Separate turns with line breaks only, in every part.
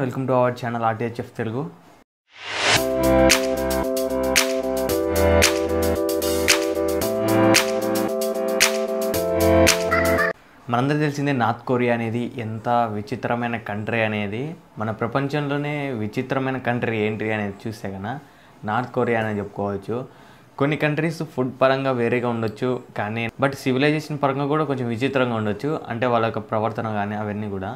welcome to our channel RTHF Telugu మనందరూ తెలిసిందే north Korea అనేది ఎంత విచిత్రమైన కంట్రీ అనేది మన ప్రపంచంలోనే విచిత్రమైన కంట్రీ ఏంటి అనేది చూస్తే కన్నా నార్త్ కొరియా అనేది చెప్పుకోవచ్చు కొన్ని కంట్రీస్ ఫుడ్ పరంగా వేరేగా ఉండొచ్చు కానీ బట్ సివిలైజేషన్ పరంగా కూడా కొంచెం విచిత్రంగా ఉండొచ్చు అంటే వాళ్ళ యొక్క ప్రవర్తన కానీ అవన్నీ కూడా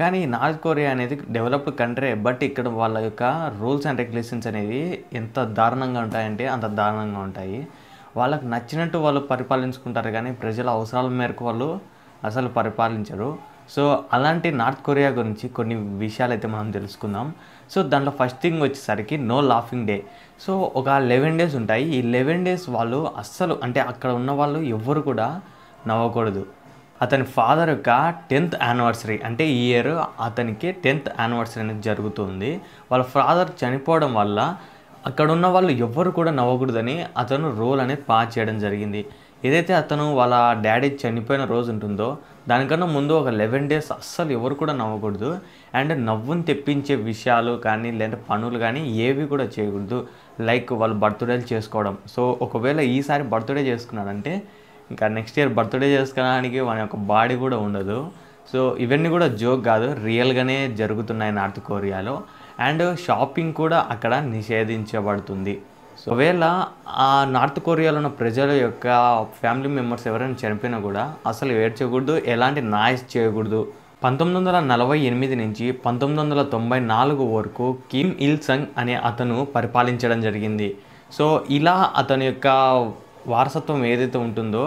కానీ నార్త్ కొరియా అనేది డెవలప్డ్ కంట్రీ బట్ ఇక్కడ వాళ్ళ యొక్క రూల్స్ అండ్ రెగ్యులేషన్స్ అనేవి ఎంత దారుణంగా ఉంటాయంటే అంత దారుణంగా ఉంటాయి వాళ్ళకు నచ్చినట్టు వాళ్ళు పరిపాలించుకుంటారు కానీ ప్రజల అవసరాల మేరకు వాళ్ళు అసలు పరిపాలించరు సో అలాంటి నార్త్ కొరియా గురించి కొన్ని విషయాలు అయితే మనం తెలుసుకుందాం సో దాంట్లో ఫస్ట్ థింగ్ వచ్చేసరికి నో లాఫింగ్ డే సో ఒక లెవెన్ డేస్ ఉంటాయి ఈ లెవెన్ డేస్ వాళ్ళు అస్సలు అంటే అక్కడ ఉన్న వాళ్ళు ఎవ్వరు కూడా నవ్వకూడదు అతని ఫాదర్ యొక్క టెన్త్ యానివర్సరీ అంటే ఈ ఇయర్ అతనికి టెన్త్ యానివర్సరీ అనేది జరుగుతుంది వాళ్ళ ఫాదర్ చనిపోవడం వల్ల అక్కడ ఉన్న వాళ్ళు ఎవ్వరు కూడా నవ్వకూడదని అతను రోల్ అనేది పాస్ చేయడం జరిగింది ఏదైతే అతను వాళ్ళ డాడీ చనిపోయిన రోజు ఉంటుందో దానికన్నా ముందు ఒక లెవెన్ డేస్ అస్సలు ఎవరు కూడా నవ్వకూడదు అండ్ నవ్వుని తెప్పించే విషయాలు కానీ లేదంటే పనులు కానీ ఏవి కూడా చేయకూడదు లైక్ వాళ్ళు బర్త్డేలు చేసుకోవడం సో ఒకవేళ ఈసారి బర్త్డే చేసుకున్నాడంటే ఇంకా నెక్స్ట్ ఇయర్ బర్త్డే చేసుకోవడానికి మన యొక్క బాడీ కూడా ఉండదు సో ఇవన్నీ కూడా జోక్ కాదు రియల్గానే జరుగుతున్నాయి నార్త్ కొరియాలో అండ్ షాపింగ్ కూడా అక్కడ నిషేధించబడుతుంది సో ఒకవేళ ఆ నార్త్ కొరియాలో ఉన్న ప్రజల యొక్క ఫ్యామిలీ మెంబర్స్ ఎవరైనా చనిపోయినా కూడా అసలు ఏడ్చకూడదు ఎలాంటి నాయిస్ చేయకూడదు పంతొమ్మిది వందల నలభై ఎనిమిది నుంచి పంతొమ్మిది వందల తొంభై నాలుగు వరకు కిమ్ ఇల్ సంగ్ అనే అతను పరిపాలించడం జరిగింది సో ఇలా అతని యొక్క వారసత్వం ఏదైతే ఉంటుందో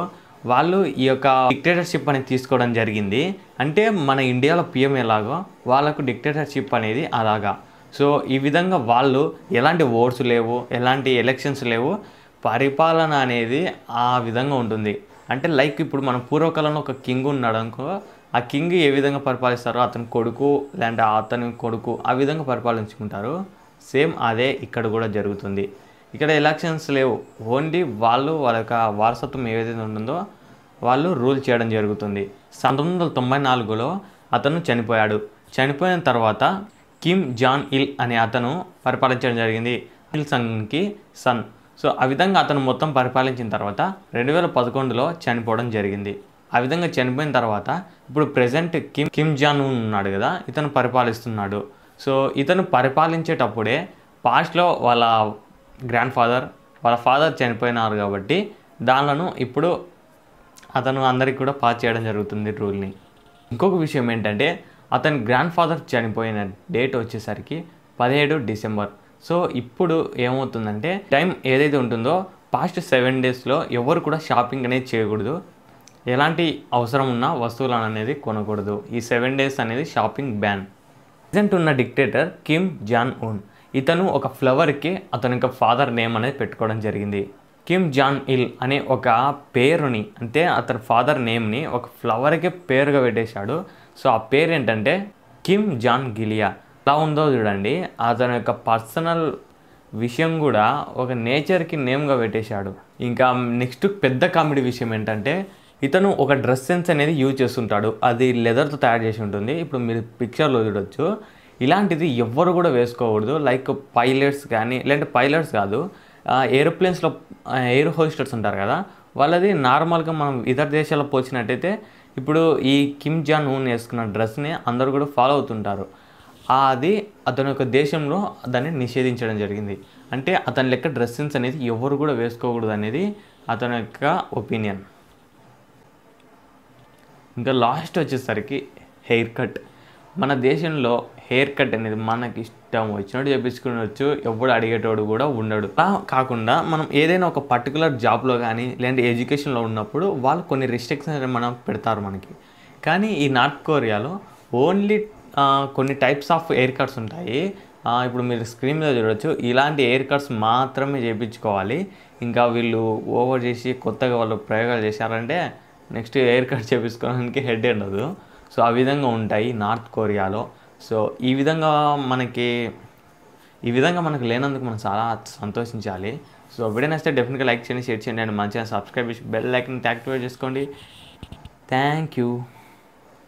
వాళ్ళు ఈ యొక్క డిక్టేటర్షిప్ అనేది తీసుకోవడం జరిగింది అంటే మన ఇండియాలో పిఎం ఎలాగో వాళ్ళకు డిక్టేటర్షిప్ అనేది అలాగా సో ఈ విధంగా వాళ్ళు ఎలాంటి ఓట్స్ లేవు ఎలాంటి ఎలక్షన్స్ లేవు పరిపాలన అనేది ఆ విధంగా ఉంటుంది అంటే లైక్ ఇప్పుడు మన పూర్వకాలంలో ఒక కింగ్ ఉన్నాడు అనుకో ఆ కింగ్ ఏ విధంగా పరిపాలిస్తారో అతని కొడుకు లేదంటే అతని కొడుకు ఆ విధంగా పరిపాలించుకుంటారు సేమ్ అదే ఇక్కడ కూడా జరుగుతుంది ఇక్కడ ఎలక్షన్స్ లేవు ఓన్లీ వాళ్ళు వాళ్ళ యొక్క వారసత్వం ఏదైతే ఉంటుందో వాళ్ళు రూల్ చేయడం జరుగుతుంది పంతొమ్మిది వందల తొంభై నాలుగులో అతను చనిపోయాడు చనిపోయిన తర్వాత కిమ్ జాన్ ఇల్ అనే అతను పరిపాలించడం జరిగింది ఇల్ సంగ్కి సన్ సో ఆ విధంగా అతను మొత్తం పరిపాలించిన తర్వాత రెండు వేల పదకొండులో చనిపోవడం జరిగింది ఆ విధంగా చనిపోయిన తర్వాత ఇప్పుడు ప్రజెంట్ కిమ్ కిమ్ జాన్ ఉన్నాడు కదా ఇతను పరిపాలిస్తున్నాడు సో ఇతను పరిపాలించేటప్పుడే పాస్ట్లో వాళ్ళ గ్రాండ్ ఫాదర్ వాళ్ళ ఫాదర్ చనిపోయినారు కాబట్టి దానిలను ఇప్పుడు అతను అందరికీ కూడా పాస్ చేయడం జరుగుతుంది రూల్ని ఇంకొక విషయం ఏంటంటే అతని గ్రాండ్ ఫాదర్ చనిపోయిన డేట్ వచ్చేసరికి పదిహేడు డిసెంబర్ సో ఇప్పుడు ఏమవుతుందంటే టైం ఏదైతే ఉంటుందో పాస్ట్ సెవెన్ డేస్లో ఎవరు కూడా షాపింగ్ అనేది చేయకూడదు ఎలాంటి అవసరం ఉన్న వస్తువులు అనేది కొనకూడదు ఈ సెవెన్ డేస్ అనేది షాపింగ్ బ్యాన్ ప్రజెంట్ ఉన్న డిక్టేటర్ కిమ్ జాన్ ఉన్ ఇతను ఒక ఫ్లవర్కి అతను యొక్క ఫాదర్ నేమ్ అనేది పెట్టుకోవడం జరిగింది కిమ్ జాన్ ఇల్ అనే ఒక పేరుని అంటే అతని ఫాదర్ నేమ్ని ఒక ఫ్లవర్కి పేరుగా పెట్టేశాడు సో ఆ పేరు ఏంటంటే కిమ్ జాన్ గిలియా ఎలా ఉందో చూడండి అతని యొక్క పర్సనల్ విషయం కూడా ఒక నేచర్కి నేమ్గా పెట్టేశాడు ఇంకా నెక్స్ట్ పెద్ద కామెడీ విషయం ఏంటంటే ఇతను ఒక డ్రెస్ సెన్స్ అనేది యూజ్ చేస్తుంటాడు అది లెదర్తో తయారు చేసి ఉంటుంది ఇప్పుడు మీరు పిక్చర్లో చూడొచ్చు ఇలాంటిది ఎవ్వరు కూడా వేసుకోకూడదు లైక్ పైలట్స్ కానీ లేదంటే పైలట్స్ కాదు ఏరోప్లేన్స్లో ఎయిర్ హోస్టర్స్ ఉంటారు కదా వాళ్ళది నార్మల్గా మనం ఇతర దేశాల్లో పోల్చినట్టయితే ఇప్పుడు ఈ కిమ్ జాన్ ఊన్ వేసుకున్న డ్రెస్ని అందరూ కూడా ఫాలో అవుతుంటారు అది అతని యొక్క దేశంలో దాన్ని నిషేధించడం జరిగింది అంటే అతని లెక్క డ్రెస్సింగ్స్ అనేది ఎవరు కూడా వేసుకోకూడదు అనేది అతని యొక్క ఒపీనియన్ ఇంకా లాస్ట్ వచ్చేసరికి హెయిర్ కట్ మన దేశంలో హెయిర్ కట్ అనేది మనకి ఇష్టం వచ్చినట్టు వచ్చు ఎప్పుడు అడిగేటోడు కూడా ఉండడు అలా కాకుండా మనం ఏదైనా ఒక పర్టికులర్ జాబ్లో కానీ లేదంటే ఎడ్యుకేషన్లో ఉన్నప్పుడు వాళ్ళు కొన్ని రిస్ట్రిక్షన్స్ మనం పెడతారు మనకి కానీ ఈ నార్త్ కొరియాలో ఓన్లీ కొన్ని టైప్స్ ఆఫ్ హెయిర్ కట్స్ ఉంటాయి ఇప్పుడు మీరు స్క్రీన్ మీద చూడొచ్చు ఇలాంటి హెయిర్ కట్స్ మాత్రమే చేయించుకోవాలి ఇంకా వీళ్ళు ఓవర్ చేసి కొత్తగా వాళ్ళు ప్రయోగాలు చేశారంటే నెక్స్ట్ హెయిర్ కట్ చేపించుకోవడానికి హెడ్ ఉండదు సో ఆ విధంగా ఉంటాయి నార్త్ కొరియాలో సో ఈ విధంగా మనకి ఈ విధంగా మనకు లేనందుకు మనం చాలా సంతోషించాలి సో వీడియో నచ్చితే డెఫినెట్గా లైక్ చేయండి షేర్ చేయండి అండ్ మంచిగా సబ్స్క్రైబ్ చేసి బెల్ లైక్ని యాక్టివేట్ చేసుకోండి థ్యాంక్ యూ